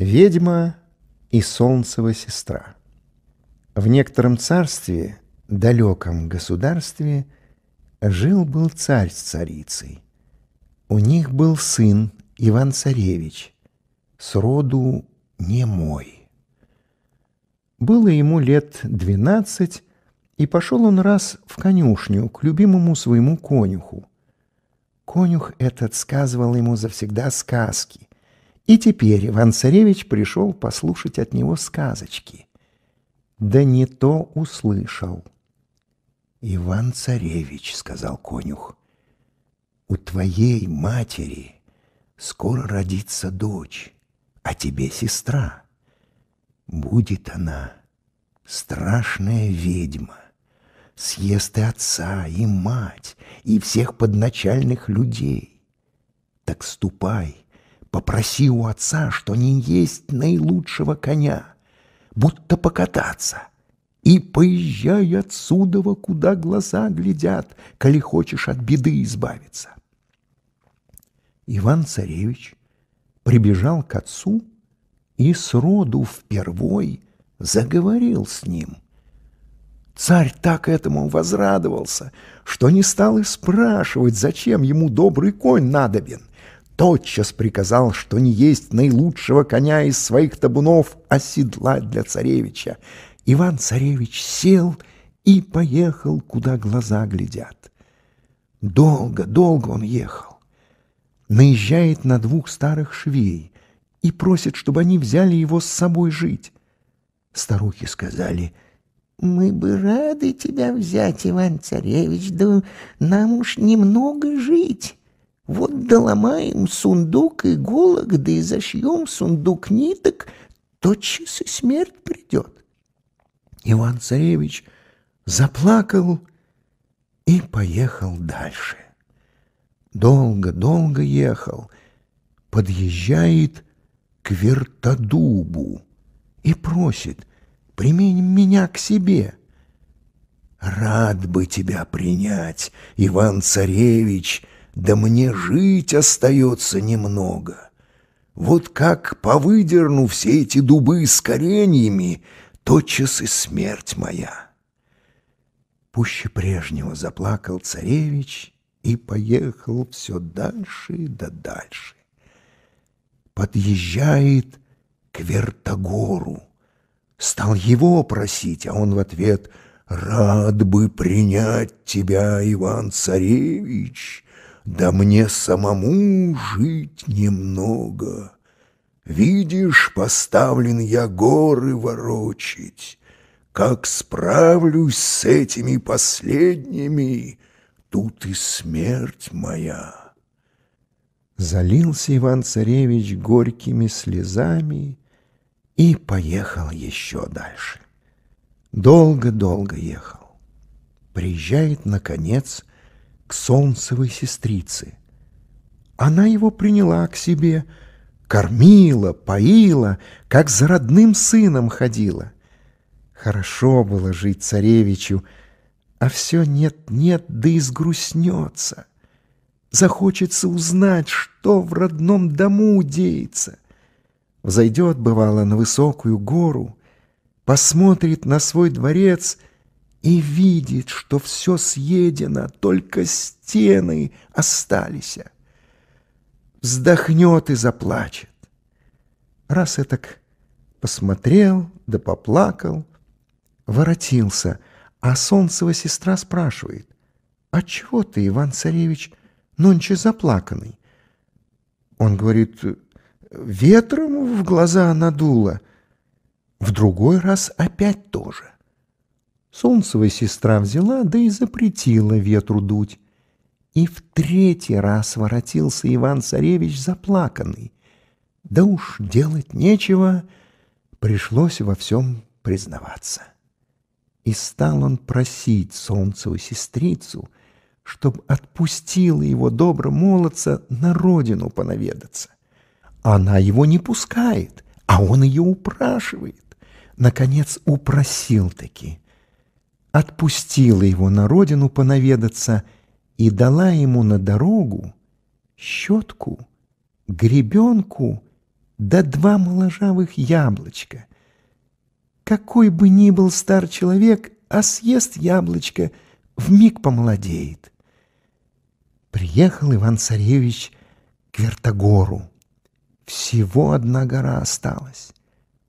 Ведьма и солнцева сестра. В некотором царстве, далеком государстве, жил-был царь с царицей. У них был сын Иван-царевич, сроду не мой. Было ему лет двенадцать, и пошел он раз в конюшню к любимому своему конюху. Конюх этот сказывал ему завсегда сказки, и теперь Иван-царевич пришел послушать от него сказочки. Да не то услышал. «Иван-царевич», — сказал конюх, — «у твоей матери скоро родится дочь, а тебе сестра. Будет она страшная ведьма, съест и отца, и мать, и всех подначальных людей. Так ступай» Попроси у отца, что не есть наилучшего коня, будто покататься. И поезжай отсюда, куда глаза глядят, коли хочешь от беды избавиться. Иван-царевич прибежал к отцу и сроду впервой заговорил с ним. Царь так этому возрадовался, что не стал и спрашивать, зачем ему добрый конь надобен тотчас приказал, что не есть наилучшего коня из своих табунов а седла для царевича. Иван-царевич сел и поехал, куда глаза глядят. Долго-долго он ехал. Наезжает на двух старых швей и просит, чтобы они взяли его с собой жить. Старухи сказали, «Мы бы рады тебя взять, Иван-царевич, да нам уж немного жить». Вот доломаем сундук иголок, да и зашьем сундук ниток, тотчас и смерть придет. Иван-царевич заплакал и поехал дальше. Долго-долго ехал, подъезжает к вертодубу и просит, примень меня к себе. Рад бы тебя принять, Иван-царевич, — да мне жить остается немного. Вот как повыдерну все эти дубы с кореньями, тотчас и смерть моя. Пуще прежнего заплакал царевич и поехал все дальше да дальше. Подъезжает к Вертогору. Стал его просить, а он в ответ «Рад бы принять тебя, Иван-царевич!» Да мне самому жить немного. Видишь, поставлен я горы ворочить. Как справлюсь с этими последними, Тут и смерть моя. Залился Иван-Царевич горькими слезами и поехал еще дальше. Долго-долго ехал. Приезжает, наконец, к солнцевой сестрице. Она его приняла к себе, кормила, поила, как за родным сыном ходила. Хорошо было жить царевичу, а все нет-нет, да и сгрустнется. Захочется узнать, что в родном дому деется. Взойдет, бывало, на высокую гору, посмотрит на свой дворец — и видит, что все съедено, только стены остались. Вздохнет и заплачет. Раз этак посмотрел, да поплакал, воротился, а солнцева сестра спрашивает, «А чего ты, Иван-царевич, нонче заплаканный?» Он говорит, «Ветром в глаза надуло». В другой раз опять тоже. Солнцевая сестра взяла, да и запретила ветру дуть. И в третий раз воротился Иван-царевич заплаканный. Да уж делать нечего, пришлось во всем признаваться. И стал он просить солнцевую сестрицу, чтоб отпустила его добро молодца на родину понаведаться. Она его не пускает, а он ее упрашивает. Наконец упросил-таки — отпустила его на родину понаведаться и дала ему на дорогу щетку, гребенку да два моложавых яблочка. Какой бы ни был стар человек, а съест яблочко, вмиг помолодеет. Приехал Иван-Царевич к Вертогору. Всего одна гора осталась.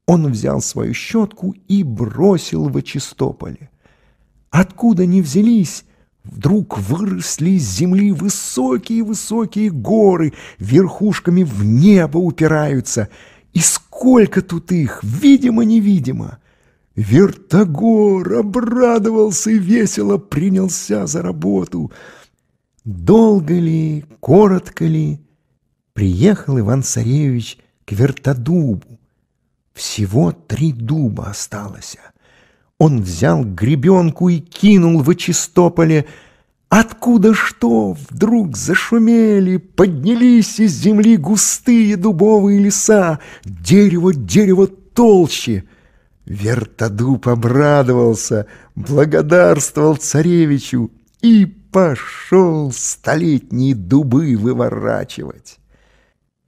Он взял свою щетку и бросил в Очистополе. Откуда ни взялись, Вдруг выросли с земли высокие-высокие горы, верхушками в небо упираются. И сколько тут их, видимо-невидимо! Вертогор обрадовался и весело принялся за работу. Долго ли, коротко ли, приехал Иван-Царевич к вертодубу. Всего три дуба осталось — он взял гребенку и кинул в Очистополе. Откуда что? Вдруг зашумели, поднялись из земли густые дубовые леса. Дерево, дерево толще. Вертодуб обрадовался, благодарствовал царевичу и пошел столетние дубы выворачивать.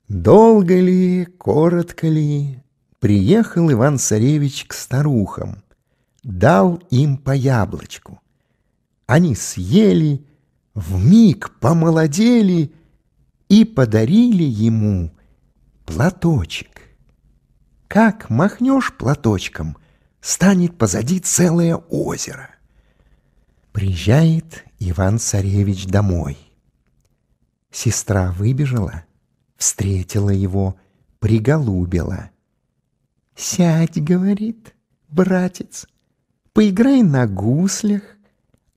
Долго ли, коротко ли, приехал Иван-царевич к старухам дал им по яблочку. Они съели, в миг помолодели и подарили ему платочек. Как махнешь платочком, станет позади целое озеро. Приезжает Иван-царевич домой. Сестра выбежала, встретила его, приголубила. «Сядь, — говорит, — братец, поиграй на гуслях,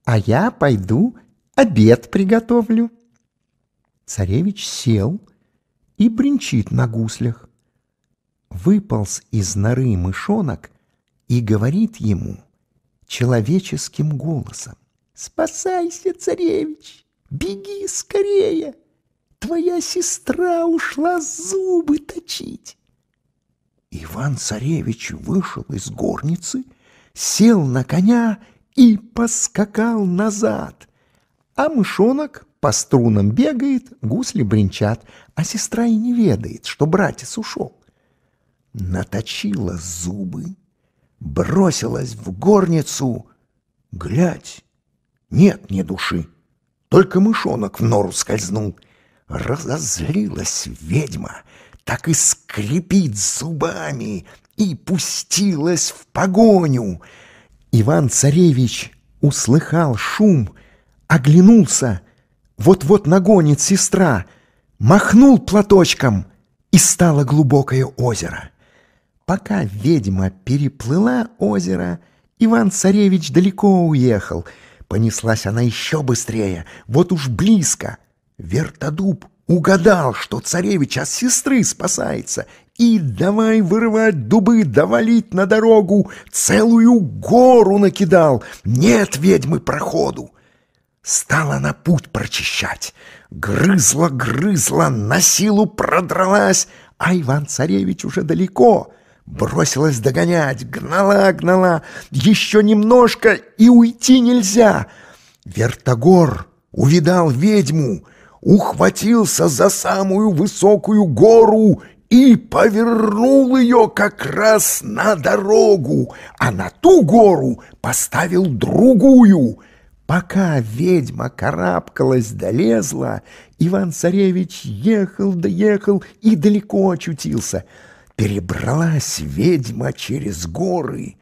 а я пойду обед приготовлю. Царевич сел и бренчит на гуслях. Выполз из норы мышонок и говорит ему человеческим голосом. «Спасайся, царевич, беги скорее! Твоя сестра ушла зубы точить!» Иван-царевич вышел из горницы сел на коня и поскакал назад. А мышонок по струнам бегает, гусли бренчат, а сестра и не ведает, что братец ушел. Наточила зубы, бросилась в горницу. Глядь, нет ни души, только мышонок в нору скользнул. Разозлилась ведьма, так и скрипит зубами, и пустилась в погоню. Иван-царевич услыхал шум, оглянулся, вот-вот нагонит сестра, махнул платочком, и стало глубокое озеро. Пока ведьма переплыла озеро, Иван-царевич далеко уехал. Понеслась она еще быстрее, вот уж близко. Вертодуб угадал, что царевич от сестры спасается, и давай вырывать дубы, довалить на дорогу. Целую гору накидал. Нет ведьмы проходу. Стала на путь прочищать. Грызла, грызла, на силу продралась. А Иван-царевич уже далеко. Бросилась догонять, гнала, гнала. Еще немножко и уйти нельзя. Вертогор увидал ведьму, ухватился за самую высокую гору и повернул ее как раз на дорогу, а на ту гору поставил другую. Пока ведьма карабкалась долезла, Иван-царевич ехал доехал и далеко очутился. Перебралась ведьма через горы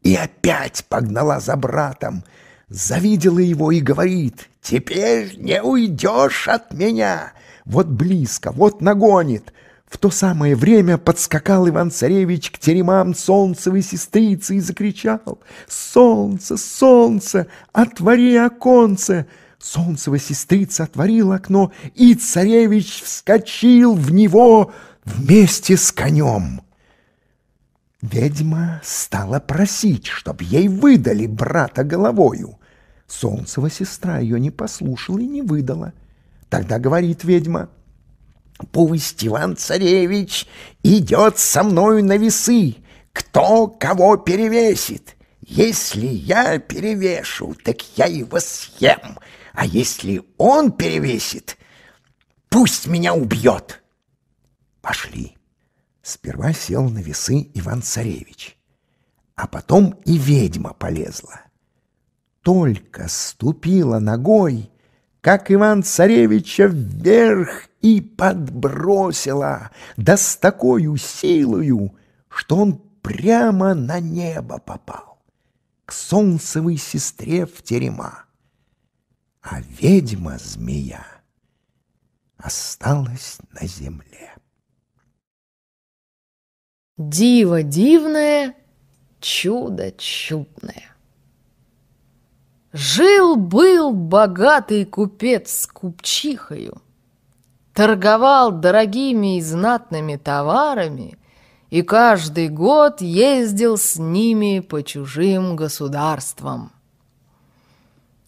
и опять погнала за братом. Завидела его и говорит, «Теперь не уйдешь от меня! Вот близко, вот нагонит!» В то самое время подскакал Иван-царевич к теремам солнцевой сестрицы и закричал «Солнце, солнце, отвори оконце!» Солнцевая сестрица отворила окно, и царевич вскочил в него вместе с конем. Ведьма стала просить, чтобы ей выдали брата головою. Солнцева сестра ее не послушала и не выдала. Тогда говорит ведьма — Пусть Иван-Царевич идет со мною на весы, кто кого перевесит. Если я перевешу, так я его съем, а если он перевесит, пусть меня убьет. Пошли. Сперва сел на весы Иван-Царевич, а потом и ведьма полезла. Только ступила ногой — как Иван-царевича вверх и подбросила, да с такой силою, что он прямо на небо попал, к солнцевой сестре в терема. А ведьма-змея осталась на земле. Диво дивное, чудо чудное. Жил-был богатый купец с купчихою. Торговал дорогими и знатными товарами и каждый год ездил с ними по чужим государствам.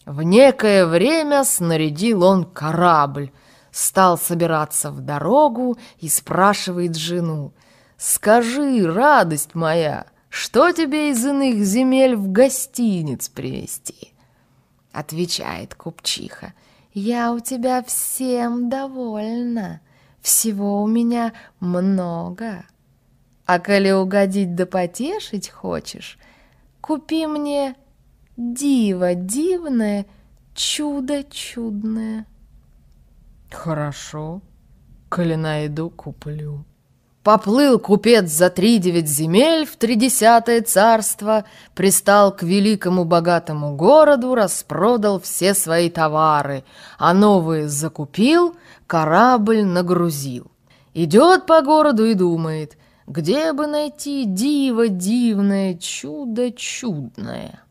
В некое время снарядил он корабль, стал собираться в дорогу и спрашивает жену, «Скажи, радость моя, что тебе из иных земель в гостиниц привезти?» — отвечает купчиха. «Я у тебя всем довольна. Всего у меня много. А коли угодить да потешить хочешь, купи мне диво дивное, чудо чудное». «Хорошо, коли найду, куплю», Поплыл купец за три девять земель в тридесятое царство, пристал к великому богатому городу, распродал все свои товары, а новые закупил, корабль нагрузил. Идет по городу и думает, где бы найти диво дивное, чудо чудное.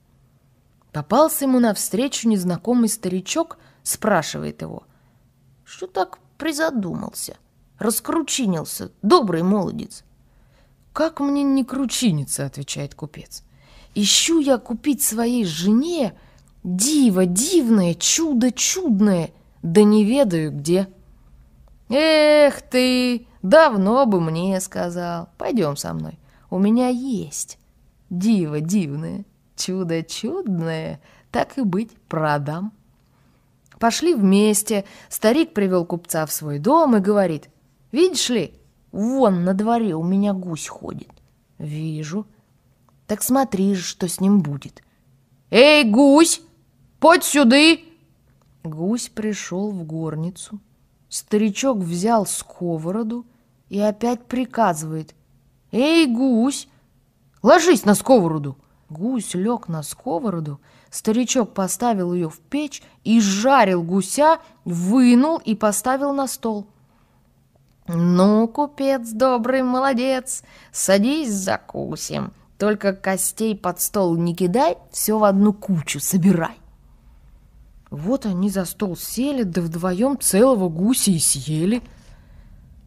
Попался ему навстречу незнакомый старичок, спрашивает его, что так призадумался — Раскручинился, добрый молодец. «Как мне не кручиниться?» — отвечает купец. «Ищу я купить своей жене диво дивное, чудо чудное, да не ведаю где». «Эх ты! Давно бы мне сказал. Пойдем со мной. У меня есть диво дивное, чудо чудное, так и быть, продам». Пошли вместе. Старик привел купца в свой дом и говорит — Видишь ли, вон на дворе у меня гусь ходит. Вижу. Так смотри же, что с ним будет. Эй, гусь, подь сюды! Гусь пришел в горницу. Старичок взял сковороду и опять приказывает. Эй, гусь, ложись на сковороду. Гусь лег на сковороду, старичок поставил ее в печь и жарил гуся, вынул и поставил на стол. «Ну, купец добрый, молодец, садись закусим, только костей под стол не кидай, все в одну кучу собирай». Вот они за стол сели, да вдвоем целого гуся и съели.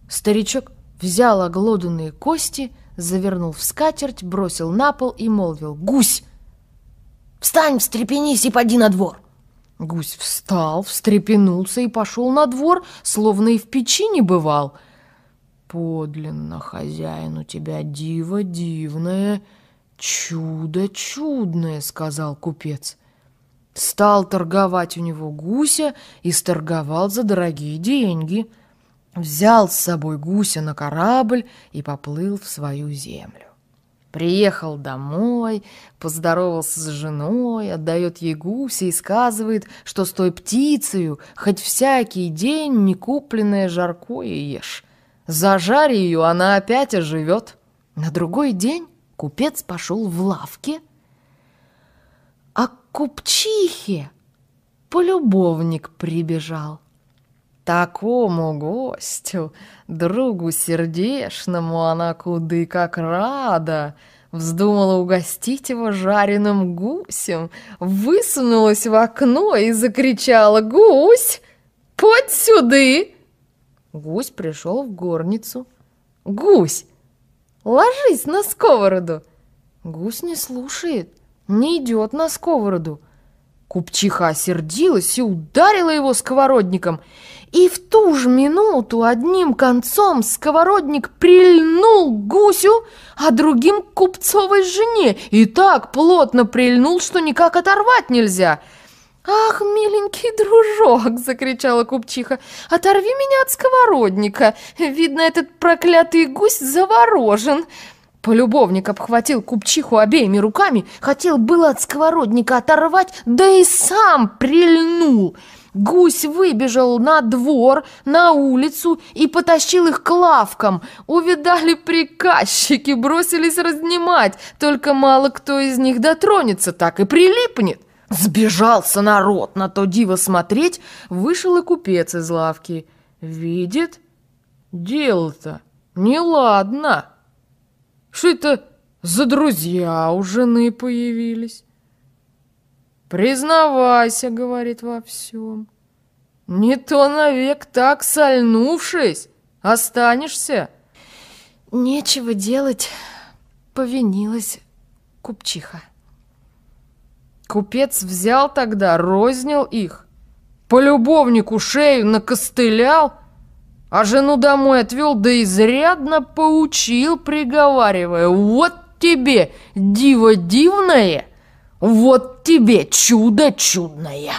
Старичок взял оглоданные кости, завернул в скатерть, бросил на пол и молвил «Гусь! Встань, встрепенись и поди на двор!» Гусь встал, встрепенулся и пошел на двор, словно и в печи не бывал — подлинно, хозяин, у тебя диво дивное, чудо чудное, — сказал купец. Стал торговать у него гуся и сторговал за дорогие деньги. Взял с собой гуся на корабль и поплыл в свою землю. Приехал домой, поздоровался с женой, отдает ей гуся и сказывает, что с той птицею хоть всякий день некупленное жаркое ешь. Зажарь ее, она опять оживет. На другой день купец пошел в лавке, а к купчихе полюбовник прибежал. Такому гостю, другу сердешному, она куды как рада. Вздумала угостить его жареным гусем, высунулась в окно и закричала «Гусь, подь сюды!» Гусь пришел в горницу. «Гусь! Ложись на сковороду!» Гусь не слушает, не идет на сковороду. Купчиха осердилась и ударила его сковородником. И в ту же минуту одним концом сковородник прильнул к гусю, а другим к купцовой жене. И так плотно прильнул, что никак оторвать нельзя — «Ах, миленький дружок!» — закричала купчиха. «Оторви меня от сковородника! Видно, этот проклятый гусь заворожен!» Полюбовник обхватил купчиху обеими руками, хотел было от сковородника оторвать, да и сам прильнул. Гусь выбежал на двор, на улицу и потащил их к лавкам. Увидали приказчики, бросились разнимать, только мало кто из них дотронется, так и прилипнет. Сбежался народ на то диво смотреть, вышел и купец из лавки. Видит, дело-то неладно. Что это за друзья у жены появились? Признавайся, говорит во всем. Не то навек так сольнувшись, останешься. Нечего делать, повинилась купчиха. Купец взял тогда, рознил их. По любовнику шею накостылял, а жену домой отвел, да изрядно поучил, приговаривая. Вот тебе диво дивное, вот тебе чудо чудное.